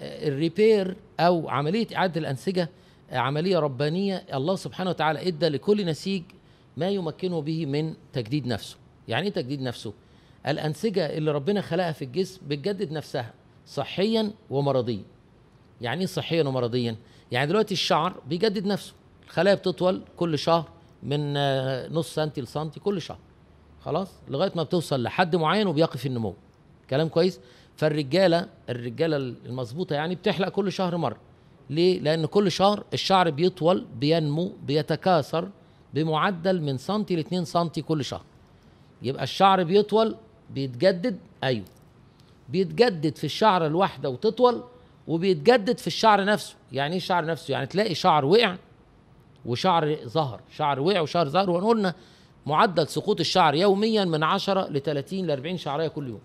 آه، الريبير او عمليه اعاده الانسجه آه، عمليه ربانيه الله سبحانه وتعالى ادى لكل نسيج ما يمكنه به من تجديد نفسه يعني ايه تجديد نفسه الانسجه اللي ربنا خلقها في الجسم بتجدد نفسها صحيا ومرضيا يعني ايه صحيا ومرضيا يعني دلوقتي الشعر بيجدد نفسه الخلايا بتطول كل شهر من آه، نص سنتي لسنتي كل شهر خلاص لغايه ما بتوصل لحد معين وبيقف النمو كلام كويس فالرجاله الرجاله المظبوطه يعني بتحلق كل شهر مره ليه لان كل شهر الشعر بيطول بينمو بيتكاثر بمعدل من سنتي ل 2 سنتي كل شهر يبقى الشعر بيطول بيتجدد ايوه بيتجدد في الشعر الواحده وتطول وبيتجدد في الشعر نفسه يعني ايه شعر نفسه يعني تلاقي شعر وقع وشعر ظهر شعر وقع وشعر ظهر وقلنا معدل سقوط الشعر يوميا من 10 ل 30 ل 40 شعريه كل يوم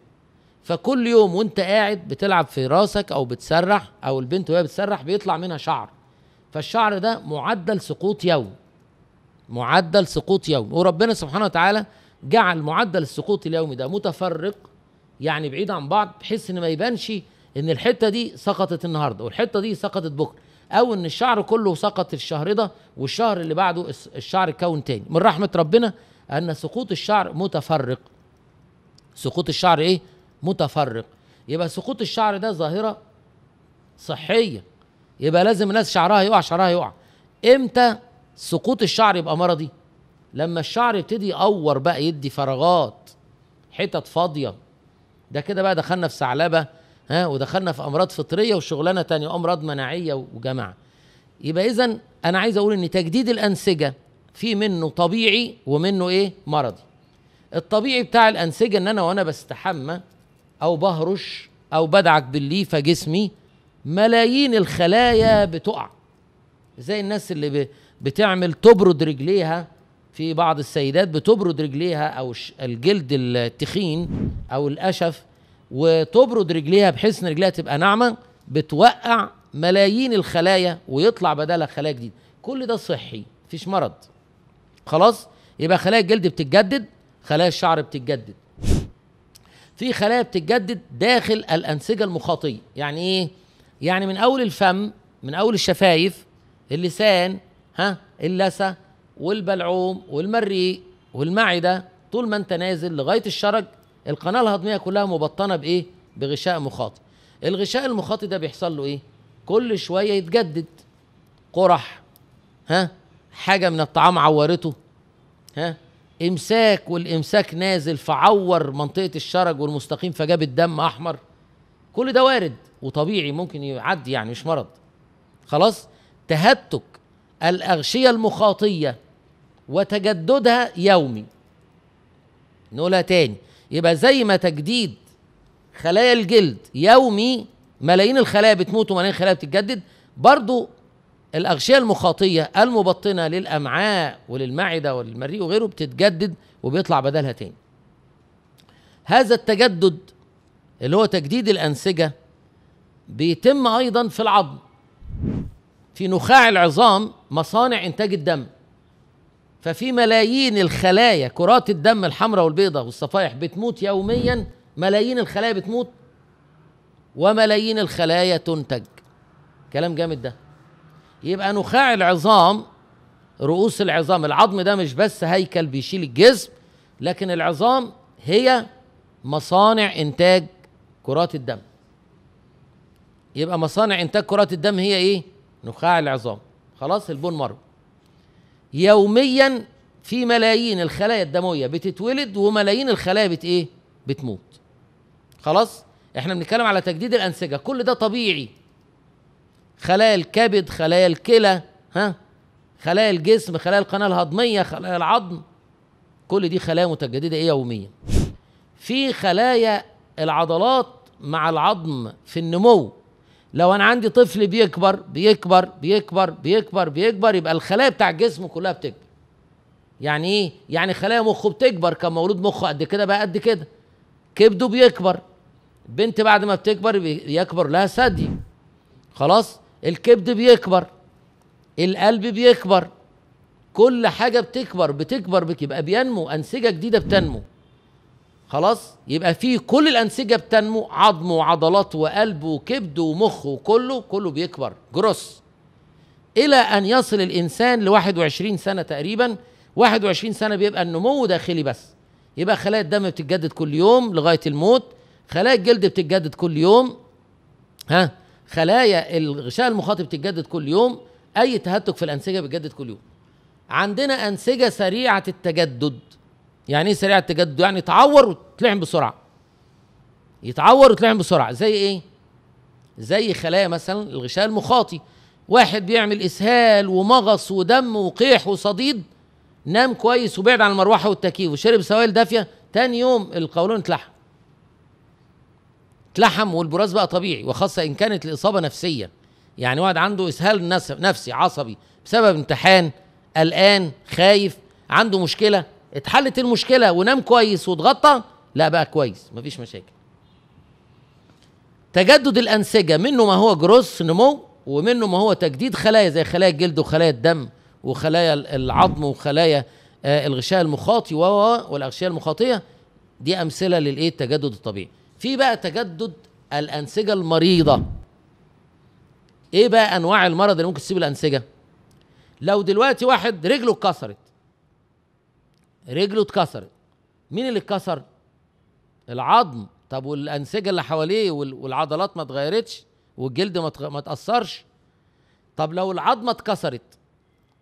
فكل يوم وانت قاعد بتلعب في راسك او بتسرح او البنت وهي بتسرح بيطلع منها شعر فالشعر ده معدل سقوط يوم معدل سقوط يوم وربنا سبحانه وتعالى جعل معدل السقوط اليومي ده متفرق يعني بعيد عن بعض بحيث ان ما يبانش ان الحته دي سقطت النهارده والحته دي سقطت بكره او ان الشعر كله سقط في الشهر ده والشهر اللي بعده الشعر كون تاني من رحمه ربنا ان سقوط الشعر متفرق سقوط الشعر ايه متفرق يبقى سقوط الشعر ده ظاهرة صحية يبقى لازم الناس شعرها يقع شعرها يقع امتى سقوط الشعر يبقى مرضي لما الشعر يبتدي يقور بقى يدي فراغات حتت فاضية ده كده بقى دخلنا في ثعلبة ها ودخلنا في أمراض فطرية وشغلانة تانية وأمراض مناعية وجماعة يبقى إذا أنا عايز أقول إن تجديد الأنسجة في منه طبيعي ومنه إيه مرضي الطبيعي بتاع الأنسجة إن أنا وأنا بستحمى أو بهرش أو بدعك بالليفة جسمي ملايين الخلايا بتقع زي الناس اللي بتعمل تبرد رجليها في بعض السيدات بتبرد رجليها او الجلد التخين او الاشف وتبرد رجليها بحيث ان رجليها تبقى ناعمه بتوقع ملايين الخلايا ويطلع بدلها خلايا جديده كل ده صحي مفيش مرض خلاص يبقى خلايا الجلد بتتجدد خلايا الشعر بتتجدد في خلايا بتتجدد داخل الانسجه المخاطيه يعني ايه يعني من اول الفم من اول الشفايف اللسان ها اللثه والبلعوم والمريء والمعده طول ما انت نازل لغايه الشرج القناه الهضميه كلها مبطنه بايه بغشاء مخاطي الغشاء المخاطي ده بيحصل له ايه كل شويه يتجدد قرح ها حاجه من الطعام عورته ها امساك والامساك نازل فعور منطقه الشرج والمستقيم فجاب الدم احمر كل ده وارد وطبيعي ممكن يعدي يعني مش مرض خلاص تهتك الاغشيه المخاطيه وتجددها يومي نقولها تاني يبقى زي ما تجديد خلايا الجلد يومي ملايين الخلايا بتموت وملايين الخلايا بتتجدد برضو الأغشية المخاطية المبطنة للأمعاء وللمعدة وللمريء وغيره بتتجدد وبيطلع بدلها تاني هذا التجدد اللي هو تجديد الأنسجة بيتم أيضا في العظم في نخاع العظام مصانع إنتاج الدم ففي ملايين الخلايا كرات الدم الحمراء والبيضاء والصفائح بتموت يوميا ملايين الخلايا بتموت وملايين الخلايا تنتج كلام جامد ده يبقى نخاع العظام رؤوس العظام العظم ده مش بس هيكل بيشيل الجسم لكن العظام هي مصانع انتاج كرات الدم يبقى مصانع انتاج كرات الدم هي ايه نخاع العظام خلاص البون مارو يوميا في ملايين الخلايا الدمويه بتتولد وملايين الخلايا بت ايه بتموت خلاص احنا بنتكلم على تجديد الانسجه كل ده طبيعي خلايا الكبد خلايا الكلى ها خلايا الجسم خلايا القناه الهضميه خلايا العظم كل دي خلايا متجدده ايه يوميا في خلايا العضلات مع العظم في النمو لو انا عندي طفل بيكبر بيكبر بيكبر بيكبر بيكبر يبقى الخلايا بتاع الجسم كلها بتكبر يعني ايه يعني خلايا مخه بتكبر كان مولود مخه قد كده بقى قد كده كبده بيكبر بنت بعد ما بتكبر بيكبر لها ثدي خلاص الكبد بيكبر القلب بيكبر كل حاجه بتكبر بتكبر بك يبقى بينمو انسجه جديده بتنمو خلاص يبقى في كل الانسجه بتنمو عظم وعضلات وقلب وكبد ومخ وكله كله بيكبر جروس الى ان يصل الانسان ل 21 سنه تقريبا 21 سنه بيبقى النمو داخلي بس يبقى خلايا الدم بتتجدد كل يوم لغايه الموت خلايا الجلد بتتجدد كل يوم ها خلايا الغشاء المخاطي بتتجدد كل يوم اي تهتك في الانسجه بيتجدد كل يوم عندنا انسجه سريعه التجدد يعني ايه سريعه التجدد يعني تعور وتلعن بسرعه يتعور وتلعن بسرعه زي ايه زي خلايا مثلا الغشاء المخاطي واحد بيعمل اسهال ومغص ودم وقيح وصديد نام كويس وبعد عن المروحه والتكييف وشرب سوائل دافيه تاني يوم القولون اتلحم اتلحم والبراز بقى طبيعي وخاصه ان كانت الاصابه نفسيه يعني واحد عنده اسهال نفسي عصبي بسبب امتحان قلقان خايف عنده مشكله اتحلت المشكله ونام كويس واتغطى لا بقى كويس مفيش مشاكل تجدد الانسجه منه ما هو جروس نمو ومنه ما هو تجديد خلايا زي خلايا الجلد وخلايا الدم وخلايا العظم وخلايا آه، الغشاء المخاطي والأغشية المخاطية دي أمثلة للإيه التجدد الطبيعي في بقى تجدد الانسجه المريضه ايه بقى انواع المرض اللي ممكن تسيب الانسجه لو دلوقتي واحد رجله اتكسرت رجله اتكسرت مين اللي اتكسر العظم طب والانسجه اللي حواليه والعضلات ما اتغيرتش والجلد ما اتاثرش طب لو العظمه اتكسرت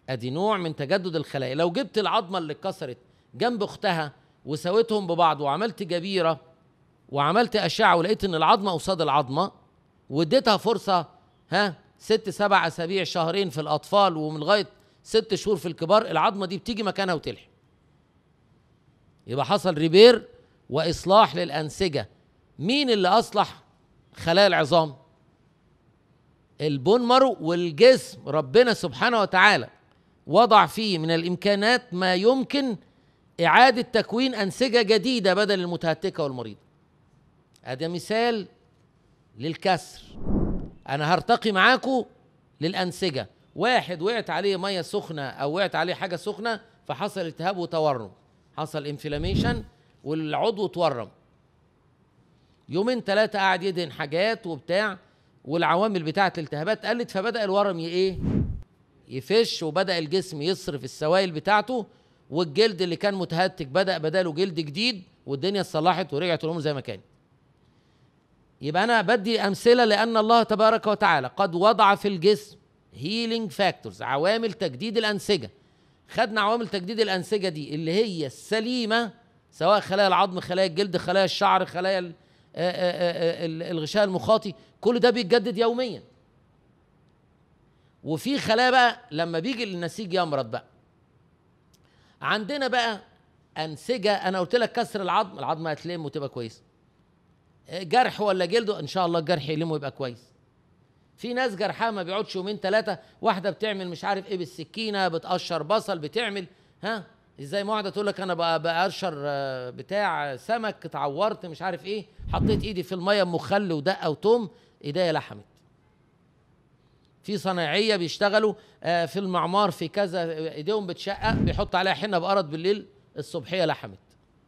ادي نوع من تجدد الخلايا لو جبت العظمه اللي اتكسرت جنب اختها وسويتهم ببعض وعملت جبيره وعملت اشعه ولقيت ان العظمه قصاد العظمه واديتها فرصه ها ست سبع اسابيع شهرين في الاطفال ومن لغايه ست شهور في الكبار العظمه دي بتيجي مكانها وتلحم يبقى حصل ريبير واصلاح للانسجه مين اللي اصلح خلايا العظام البون مارو والجسم ربنا سبحانه وتعالى وضع فيه من الامكانات ما يمكن اعاده تكوين انسجه جديده بدل المتهتكه والمريضه ادي مثال للكسر انا هرتقي معاكم للانسجه واحد وقعت عليه ميه سخنه او وقعت عليه حاجه سخنه فحصل التهاب وتورم حصل انفلاميشن والعضو اتورم يومين ثلاثه قعد يدهن حاجات وبتاع والعوامل بتاعه الالتهابات قلت فبدا الورم ايه يفش وبدا الجسم يصرف السوائل بتاعته والجلد اللي كان متهتك بدا بداله جلد جديد والدنيا اتصلحت ورجعت الامور زي ما كانت يبقى انا بدي امثله لان الله تبارك وتعالى قد وضع في الجسم هيلينج فاكتورز عوامل تجديد الانسجه خدنا عوامل تجديد الانسجه دي اللي هي السليمه سواء خلايا العظم خلايا الجلد خلايا الشعر خلايا آه، آه، آه، الغشاء المخاطي كل ده بيتجدد يوميا وفي خلايا بقى لما بيجي النسيج يمرض بقى عندنا بقى انسجه انا قلت لك كسر العظم العظمه هتلم وتبقى كويسه جرح ولا جلده ان شاء الله الجرح يلمه يبقى كويس في ناس جرحها ما بيقعدش يومين ثلاثه واحده بتعمل مش عارف ايه بالسكينه بتقشر بصل بتعمل ها ازاي ما واحده تقول لك انا بقشر آه، بتاع سمك اتعورت مش عارف ايه حطيت ايدي في الميه مخل ودقه وتوم ايديا لحمت في صناعيه بيشتغلوا آه، في المعمار في كذا ايديهم بتشقق بيحط عليها حنه بقرض بالليل الصبحيه لحمت